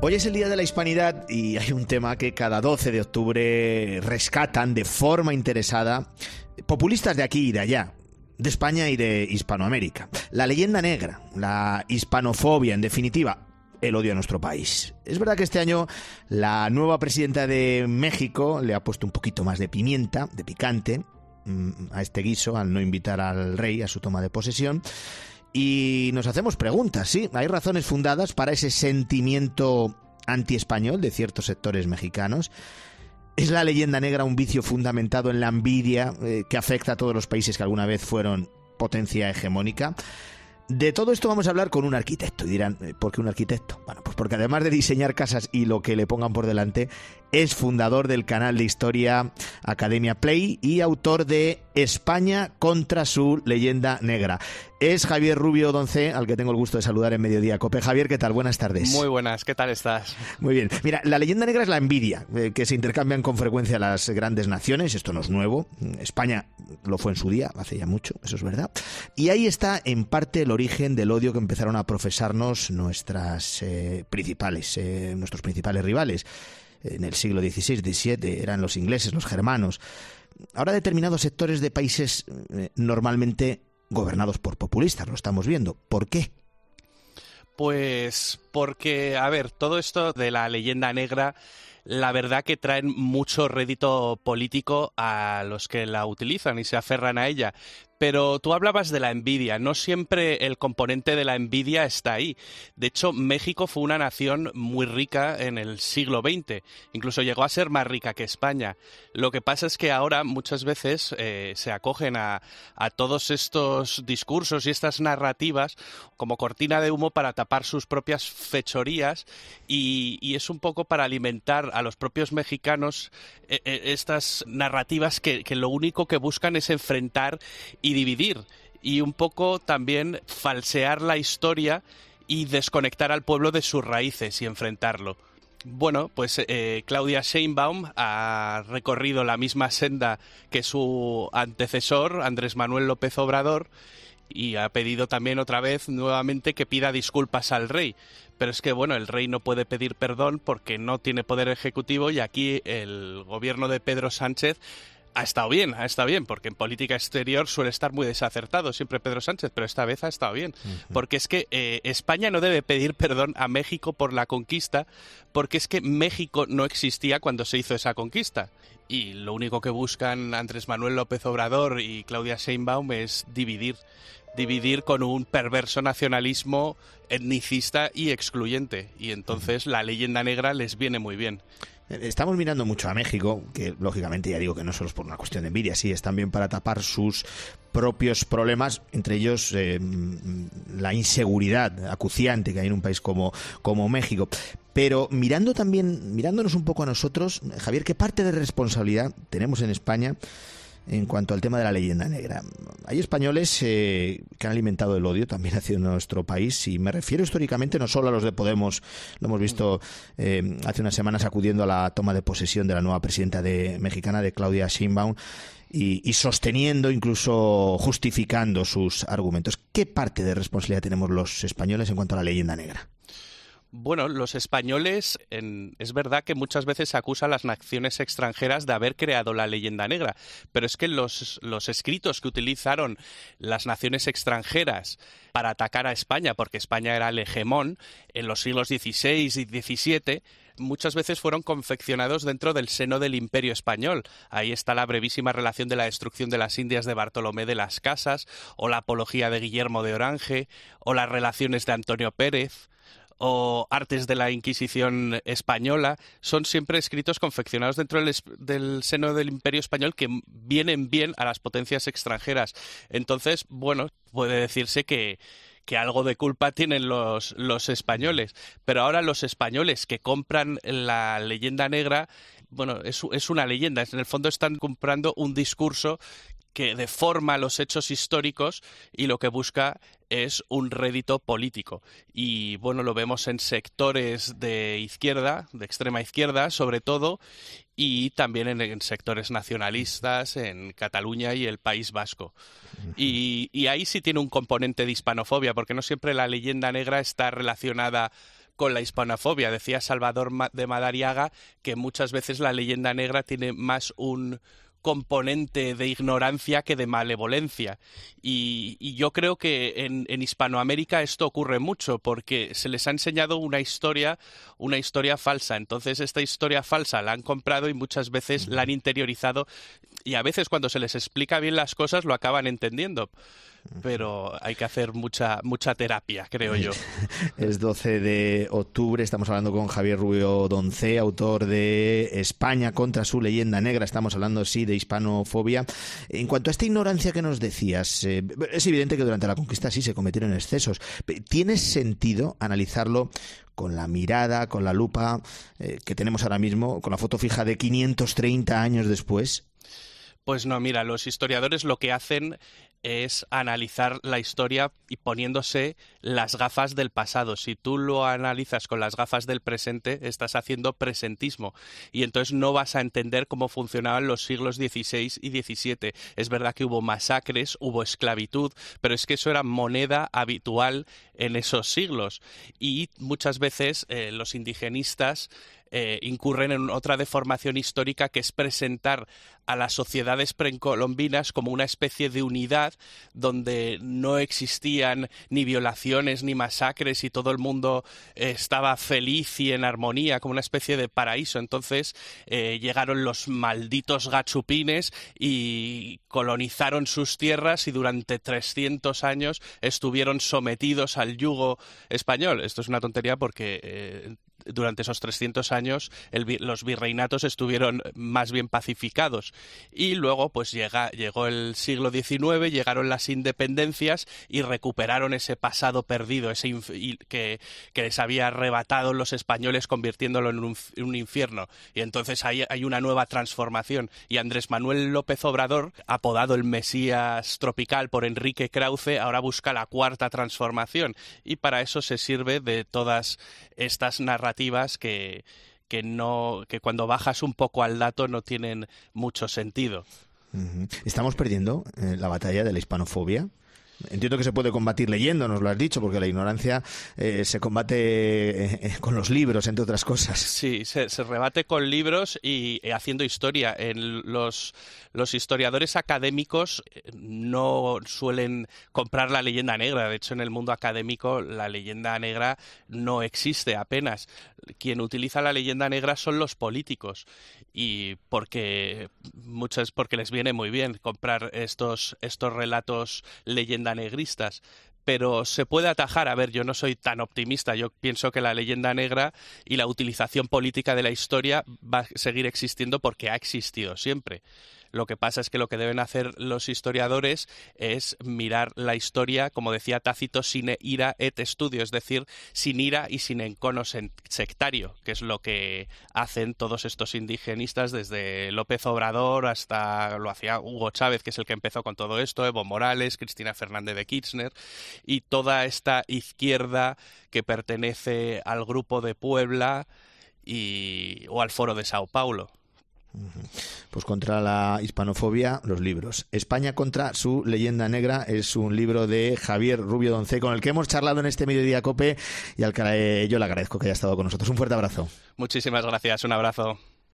Hoy es el Día de la Hispanidad y hay un tema que cada 12 de octubre rescatan de forma interesada populistas de aquí y de allá, de España y de Hispanoamérica. La leyenda negra, la hispanofobia en definitiva, el odio a nuestro país. Es verdad que este año la nueva presidenta de México le ha puesto un poquito más de pimienta, de picante, mm, a este guiso al no invitar al rey a su toma de posesión y nos hacemos preguntas, sí, hay razones fundadas para ese sentimiento anti español de ciertos sectores mexicanos. ¿Es la leyenda negra un vicio fundamentado en la envidia eh, que afecta a todos los países que alguna vez fueron potencia hegemónica? De todo esto vamos a hablar con un arquitecto. Y dirán, eh, ¿por qué un arquitecto? Bueno, pues porque además de diseñar casas y lo que le pongan por delante, es fundador del canal de historia Academia Play y autor de España contra su leyenda negra. Es Javier Rubio Donce, al que tengo el gusto de saludar en Mediodía Cope. Javier, ¿qué tal? Buenas tardes. Muy buenas, ¿qué tal estás? Muy bien. Mira, la leyenda negra es la envidia eh, que se intercambian con frecuencia las grandes naciones. Esto no es nuevo. España lo fue en su día, hace ya mucho, eso es verdad. Y ahí está en parte el origen del odio que empezaron a profesarnos nuestras eh, principales, eh, nuestros principales rivales en el siglo XVI, XVII, eran los ingleses, los germanos. Ahora determinados sectores de países eh, normalmente gobernados por populistas, lo estamos viendo. ¿Por qué? Pues porque, a ver, todo esto de la leyenda negra la verdad que traen mucho rédito político a los que la utilizan y se aferran a ella. Pero tú hablabas de la envidia, no siempre el componente de la envidia está ahí. De hecho, México fue una nación muy rica en el siglo XX, incluso llegó a ser más rica que España. Lo que pasa es que ahora muchas veces eh, se acogen a, todos estos discursos y estas narrativas como cortina de humo para tapar sus propias fechorías y, y es un poco para alimentar a los propios mexicanos eh, eh, estas narrativas que, lo único que buscan es enfrentar y dividir y un poco también falsear la historia y desconectar al pueblo de sus raíces y enfrentarlo. Bueno, pues eh, Claudia Sheinbaum ha recorrido la misma senda que su antecesor, Andrés Manuel López Obrador, y ha pedido también otra vez nuevamente que pida disculpas al rey. Pero es que, bueno, el rey no puede pedir perdón porque no tiene poder ejecutivo y aquí el gobierno de Pedro Sánchez ha estado bien, ha estado bien, porque en política exterior suele estar muy desacertado siempre Pedro Sánchez, pero esta vez ha estado bien, porque es que eh, España no debe pedir perdón a México por la conquista, porque es que México no existía cuando se hizo esa conquista. Y lo único que buscan Andrés Manuel López Obrador y Claudia Sheinbaum es dividir, dividir con un perverso nacionalismo etnicista y excluyente. Y entonces la leyenda negra les viene muy bien. Estamos mirando mucho a México, que lógicamente ya digo que no solo es por una cuestión de envidia, sí, es también para tapar sus propios problemas, entre ellos eh, la inseguridad acuciante que hay en un país como, como México. Pero mirando también, mirándonos un poco a nosotros, Javier, ¿qué parte de responsabilidad tenemos en España? en cuanto al tema de la leyenda negra. Hay españoles eh, que han alimentado el odio también hacia nuestro país y me refiero históricamente no solo a los de Podemos, lo hemos visto eh, hace unas semanas acudiendo a la toma de posesión de la nueva presidenta de, mexicana de Claudia Sheinbaum y sosteniendo, incluso justificando sus argumentos. ¿Qué parte de responsabilidad tenemos los españoles en cuanto a la leyenda negra? Bueno, los españoles, es verdad que muchas veces se acusa a las naciones extranjeras de haber creado la leyenda negra, pero es que los, los escritos que utilizaron las naciones extranjeras para atacar a España, porque España era el hegemón en los siglos XVI y XVII, muchas veces fueron confeccionados dentro del seno del imperio español. Ahí está la brevísima relación de la destrucción de las Indias de Bartolomé de las Casas, o la apología de Guillermo de Orange, o las relaciones de Antonio Pérez, o Artes de la Inquisición Española, son siempre escritos confeccionados dentro del, seno del Imperio Español que vienen bien a las potencias extranjeras. Entonces, bueno, puede decirse que, que algo de culpa tienen los, los españoles. Pero ahora los españoles que compran la leyenda negra bueno, es, una leyenda. En el fondo están comprando un discurso que deforma los hechos históricos y lo que busca es un rédito político. Y bueno, lo vemos en sectores de izquierda, de extrema izquierda sobre todo, y también en, sectores nacionalistas, en Cataluña y el País Vasco. Y, y ahí sí tiene un componente de hispanofobia, porque no siempre la leyenda negra está relacionada con la hispanofobia. Decía Salvador de Madariaga que muchas veces la leyenda negra tiene más un, componente de ignorancia que de malevolencia. Y, yo creo que en, en, Hispanoamérica esto ocurre mucho porque se les ha enseñado una historia, una historia falsa. Entonces esta historia falsa la han comprado y muchas veces la han interiorizado y a veces cuando se les explica bien las cosas lo acaban entendiendo pero hay que hacer mucha, mucha terapia, creo yo. es 12 de octubre, estamos hablando con Javier Rubio Donce, autor de España contra su leyenda negra, estamos hablando, sí, de hispanofobia. En cuanto a esta ignorancia que nos decías, eh, es evidente que durante la conquista sí se cometieron excesos. ¿Tiene sentido analizarlo con la mirada, con la lupa eh, que tenemos ahora mismo, con la foto fija de 530 años después? Pues no, mira, los historiadores lo que hacen es analizar la historia y poniéndose las gafas del pasado. Si tú lo analizas con las gafas del presente, estás haciendo presentismo y entonces no vas a entender cómo funcionaban los siglos XVI y XVII. Es verdad que hubo masacres, hubo esclavitud, pero es que eso era moneda habitual en esos siglos y muchas veces eh, los indigenistas eh, incurren en otra deformación histórica que es presentar a las sociedades precolombinas como una especie de unidad donde no existían ni violaciones ni masacres y todo el mundo eh, estaba feliz y en armonía, como una especie de paraíso. Entonces eh, llegaron los malditos gachupines y colonizaron sus tierras y durante 300 años estuvieron sometidos al yugo español. Esto es una tontería porque durante esos 300 años los virreinatos estuvieron más bien pacificados. Y luego, pues llega, llegó el siglo XIX, llegaron las independencias y recuperaron ese pasado perdido, ese que, les había arrebatado los españoles convirtiéndolo en un, infierno. Y entonces hay una nueva transformación. Y Andrés Manuel López Obrador, apodado el Mesías Tropical por Enrique Krause, ahora busca la cuarta transformación. Y para eso se sirve de todas estas narrativas que, que, no, que cuando bajas un poco al dato no tienen mucho sentido. Estamos perdiendo eh, la batalla de la hispanofobia Entiendo que se puede combatir leyendo, nos lo has dicho, porque la ignorancia eh, se combate eh, eh, con los libros, entre otras cosas. Sí, se, se rebate con libros y haciendo historia. En los, los historiadores académicos no suelen comprar la leyenda negra. De hecho, en el mundo académico la leyenda negra no existe apenas. Quien utiliza la leyenda negra son los políticos y porque muchas porque les viene muy bien comprar estos estos relatos leyendarios negristas, pero se puede atajar. A ver, yo no soy tan optimista. Yo pienso que la leyenda negra y la utilización política de la historia va a seguir existiendo porque ha existido siempre. Lo que pasa es que lo que deben hacer los historiadores es mirar la historia, como decía Tácito, sin ira et estudio, es decir, sin ira y sin encono sectario, que es lo que hacen todos estos indigenistas desde López Obrador hasta lo hacía Hugo Chávez, que es el que empezó con todo esto, Evo Morales, Cristina Fernández de Kirchner y toda esta izquierda que pertenece al grupo de Puebla o al foro de Sao Paulo pues contra la hispanofobia, los libros. España contra su leyenda negra es un libro de Javier Rubio Donce con el que hemos charlado en este mediodía COPE y al que yo le agradezco que haya estado con nosotros. Un fuerte abrazo. Muchísimas gracias, un abrazo.